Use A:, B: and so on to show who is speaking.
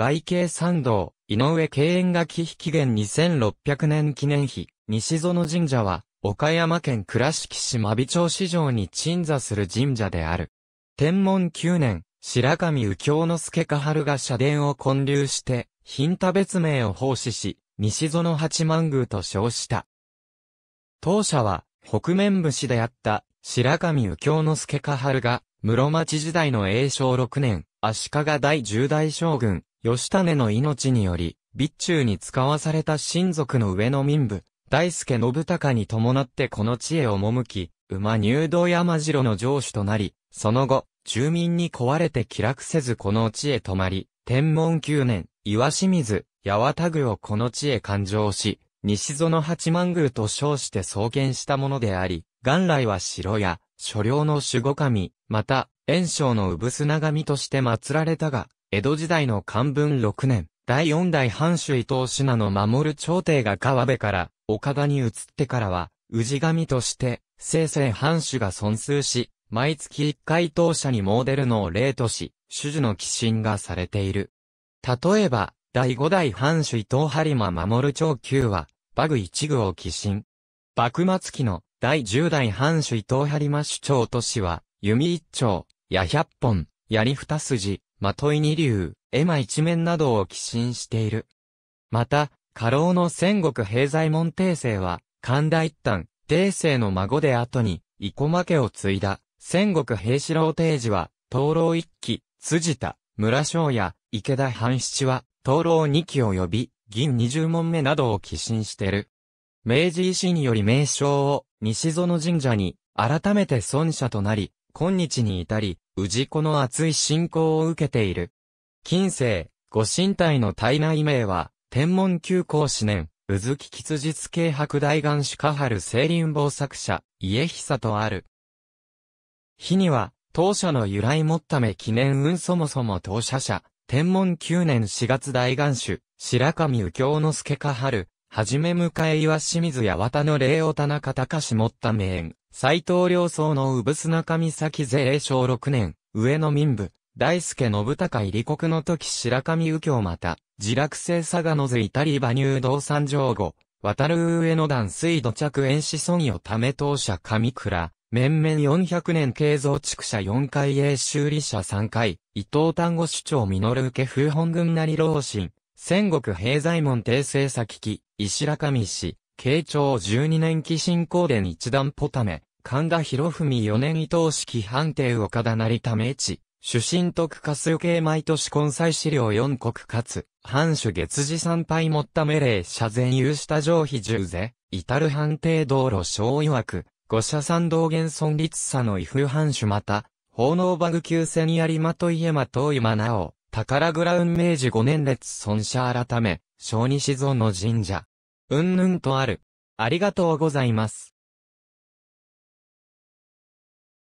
A: 外形参道、井上慶遠が忌避期元2600年記念碑、西園神社は、岡山県倉敷市真備町市場に鎮座する神社である。天文9年、白神右京之助か春が社殿を建立して、品多別名を奉仕し、西園八幡宮と称した。当社は、北面武士であった、白神右京之助か春が、室町時代の永正6年、足利第十代将軍、吉種の命により、備中に使わされた親族の上の民部、大助信孝に伴ってこの地へ赴き、馬入道山城の城主となり、その後、住民に壊れて気楽せずこの地へ泊まり、天文九年、岩清水、八幡宮をこの地へ勘定し、西園八幡宮と称して創建したものであり、元来は城や、所領の守護神、また、炎章の産砂神として祀られたが、江戸時代の漢文6年、第4代藩主伊藤信の守る朝廷が川辺から岡田に移ってからは、氏神として、生成藩主が尊数し、毎月一回当社に詣るのを例とし、主樹の寄進がされている。例えば、第五代藩主伊藤播磨守長久は、バグ一具を寄進。幕末期の第十代藩主伊藤播磨主長都市は、弓一丁、や百本、槍二筋、的二流、絵馬一面などを寄進している。また、家老の戦国平左衛門帝政は、神田一旦、帝政の孫で後に、生駒家を継いだ、戦国平四郎帝治は、灯籠一期、辻田、村昌や池田半七は、灯籠二期及び、銀二十門目などを寄進してる。明治維新により名称を、西園神社に、改めて尊者となり、今日に至り、氏子の熱い信仰を受けている。近世、ご神体の体内名は、天文休校四年、うずき吉日系白大願主家春清林坊作者、家久とある。日には、当社の由来もっため記念運そもそも当社者、天文9年4月大願主、白上右京之助家春、はじめ迎え岩清水や綿の礼を田中隆持った名斎藤良僧の産す中岬税昭6年、上野民部、大助信孝入国の時白神右京また、自落性佐賀の図イタリ馬入道三条後、渡る上野段水土着縁子孫与ため当社上倉、面々400年継造畜舎4回営修理者3回、伊藤丹後主張実受け風本軍なり老臣、戦国平左衛門訂正先機、石上市、慶長12年期新高殿一段ポタめ、神田博文4年伊藤式判定岡田成田目地、主神徳化数系毎年根菜資料4国かつ、藩主月次参拝もった命令社全有した上皮十税、至る判定道路小曰く、五社三道元尊立佐の威風藩主また、奉納バグ急戦りまといえまとまなお、宝倉運明治五年列尊者改め、小西蔵の神社、うんぬんとある。ありがとうございます。